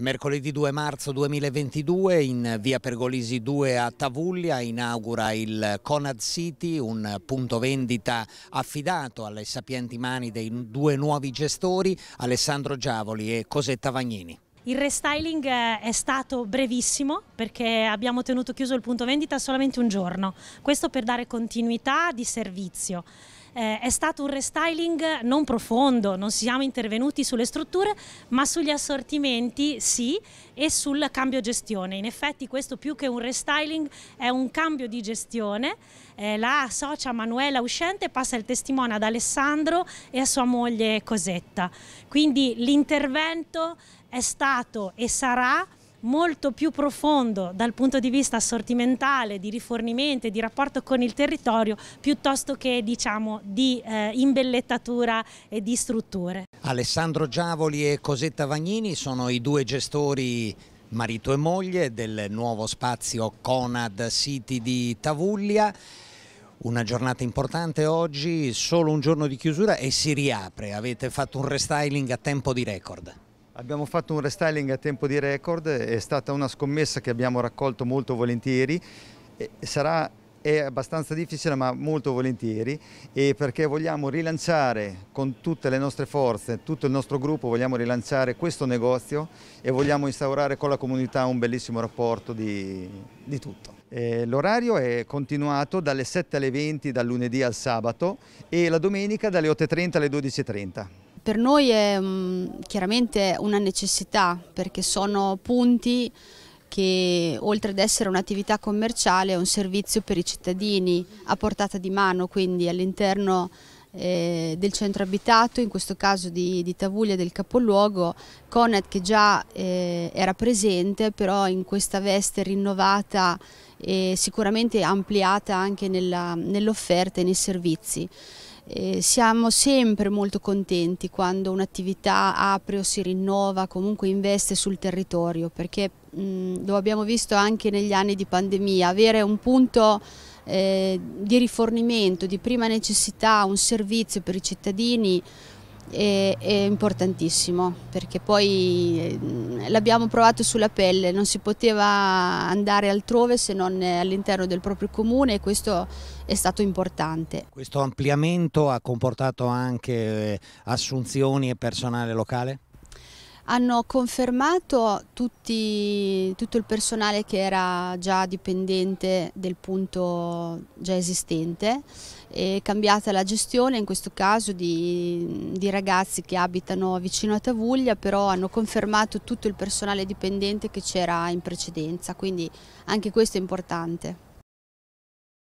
Mercoledì 2 marzo 2022 in via Pergolisi 2 a Tavuglia inaugura il Conad City, un punto vendita affidato alle sapienti mani dei due nuovi gestori Alessandro Giavoli e Cosetta Vagnini. Il restyling eh, è stato brevissimo perché abbiamo tenuto chiuso il punto vendita solamente un giorno, questo per dare continuità di servizio. Eh, è stato un restyling non profondo, non siamo intervenuti sulle strutture, ma sugli assortimenti sì e sul cambio gestione. In effetti questo più che un restyling è un cambio di gestione. Eh, la socia Manuela uscente passa il testimone ad Alessandro e a sua moglie Cosetta. Quindi l'intervento è stato e sarà molto più profondo dal punto di vista assortimentale, di rifornimento e di rapporto con il territorio piuttosto che diciamo di eh, imbellettatura e di strutture. Alessandro Giavoli e Cosetta Vagnini sono i due gestori marito e moglie del nuovo spazio Conad City di Tavuglia. Una giornata importante oggi, solo un giorno di chiusura e si riapre. Avete fatto un restyling a tempo di record. Abbiamo fatto un restyling a tempo di record, è stata una scommessa che abbiamo raccolto molto volentieri, sarà è abbastanza difficile ma molto volentieri e perché vogliamo rilanciare con tutte le nostre forze, tutto il nostro gruppo, vogliamo rilanciare questo negozio e vogliamo instaurare con la comunità un bellissimo rapporto di, di tutto. L'orario è continuato dalle 7 alle 20 dal lunedì al sabato e la domenica dalle 8.30 alle 12.30. Per noi è mh, mm, chiaramente una necessità perché sono punti che oltre ad essere un'attività commerciale è un servizio per i cittadini a portata di mano, quindi all'interno eh, del centro abitato, in questo caso di, di Tavuglia del capoluogo, Conad che già eh, era presente però in questa veste rinnovata e sicuramente ampliata anche nell'offerta e nei servizi. Eh, siamo sempre molto contenti quando un'attività apre o si rinnova, comunque investe sul territorio, perché mh, lo abbiamo visto anche negli anni di pandemia, avere un punto eh, di rifornimento, di prima necessità, un servizio per i cittadini è, è importantissimo perché poi eh, l'abbiamo provato sulla pelle, non si poteva andare altrove se non all'interno del proprio comune e questo è stato importante. Questo ampliamento ha comportato anche eh, assunzioni e personale locale? hanno confermato tutti, tutto il personale che era già dipendente del punto già esistente, è cambiata la gestione in questo caso di, di ragazzi che abitano vicino a Tavuglia, però hanno confermato tutto il personale dipendente che c'era in precedenza, quindi anche questo è importante.